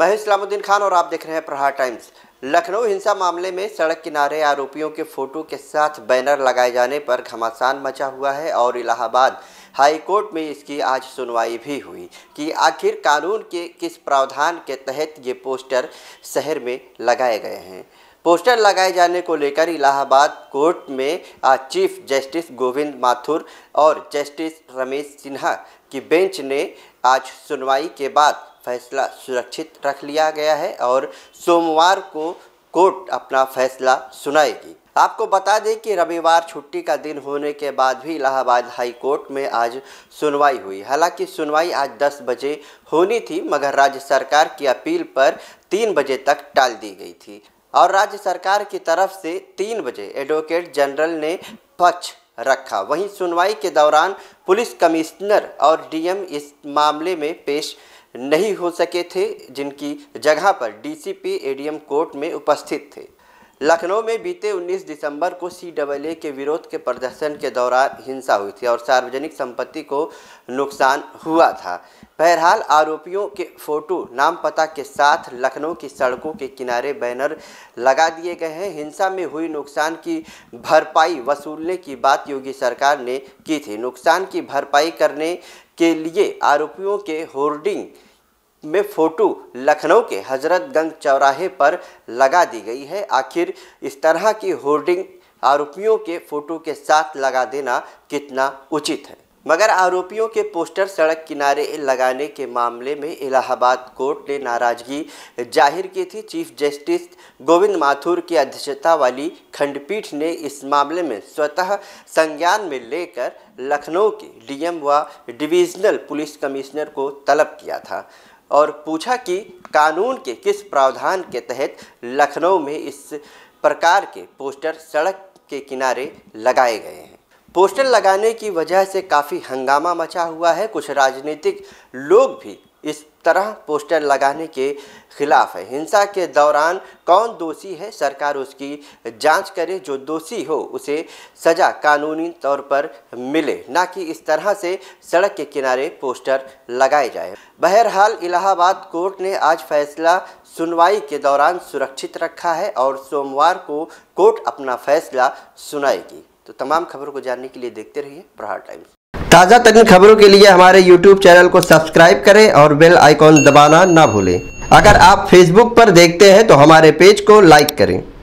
महेश इस्लामुद्दीन खान और आप देख रहे हैं प्रहार टाइम्स लखनऊ हिंसा मामले में सड़क किनारे आरोपियों के फोटो के साथ बैनर लगाए जाने पर घमासान मचा हुआ है और इलाहाबाद हाई कोर्ट में इसकी आज सुनवाई भी हुई कि आखिर कानून के किस प्रावधान के तहत ये पोस्टर शहर में लगाए गए हैं पोस्टर लगाए जाने को लेकर इलाहाबाद कोर्ट में आज चीफ जस्टिस गोविंद माथुर और जस्टिस रमेश सिन्हा की बेंच ने आज सुनवाई के बाद फैसला सुरक्षित रख लिया गया है और सोमवार को कोर्ट अपना फैसला सुनाएगी आपको बता दें कि रविवार छुट्टी का दिन होने के बाद भी इलाहाबाद हाई कोर्ट में आज सुनवाई हुई हालांकि सुनवाई आज 10 बजे होनी थी मगर राज्य सरकार की अपील पर 3 बजे तक टाल दी गई थी और राज्य सरकार की तरफ से 3 बजे एडवोकेट जनरल ने पक्ष रखा वहीं सुनवाई के दौरान पुलिस कमिश्नर और डीएम इस मामले में पेश नहीं हो सके थे जिनकी जगह पर डीसीपी एडीएम कोर्ट में उपस्थित थे लखनऊ में बीते 19 दिसंबर को सी डबल ए के विरोध के प्रदर्शन के दौरान हिंसा हुई थी और सार्वजनिक संपत्ति को नुकसान हुआ था बहरहाल आरोपियों के फोटो नाम पता के साथ लखनऊ की सड़कों के किनारे बैनर लगा दिए गए हैं हिंसा में हुई नुकसान की भरपाई वसूलने की बात योगी सरकार ने की थी नुकसान की भरपाई करने के लिए आरोपियों के होर्डिंग में फ़ोटो लखनऊ के हजरतगंज चौराहे पर लगा दी गई है आखिर इस तरह की होर्डिंग आरोपियों के फोटो के साथ लगा देना कितना उचित है मगर आरोपियों के पोस्टर सड़क किनारे लगाने के मामले में इलाहाबाद कोर्ट ने नाराजगी जाहिर की थी चीफ जस्टिस गोविंद माथुर की अध्यक्षता वाली खंडपीठ ने इस मामले में स्वतः संज्ञान में लेकर लखनऊ के डीएम व डिवीजनल पुलिस कमिश्नर को तलब किया था और पूछा कि कानून के किस प्रावधान के तहत लखनऊ में इस प्रकार के पोस्टर सड़क के किनारे लगाए गए हैं पोस्टर लगाने की वजह से काफ़ी हंगामा मचा हुआ है कुछ राजनीतिक लोग भी इस तरह पोस्टर लगाने के खिलाफ है हिंसा के दौरान कौन दोषी है सरकार उसकी जांच करे जो दोषी हो उसे सजा कानूनी तौर पर मिले ना कि इस तरह से सड़क के किनारे पोस्टर लगाए जाए बहरहाल इलाहाबाद कोर्ट ने आज फैसला सुनवाई के दौरान सुरक्षित रखा है और सोमवार को कोर्ट अपना फैसला सुनाएगी तो तमाम खबरों को जानने के लिए देखते रहिए प्रहार टाइम्स ताज़ा तरीन खबरों के लिए हमारे यूट्यूब चैनल को सब्सक्राइब करें और बेल आइकॉन दबाना ना भूलें अगर आप फेसबुक पर देखते हैं तो हमारे पेज को लाइक करें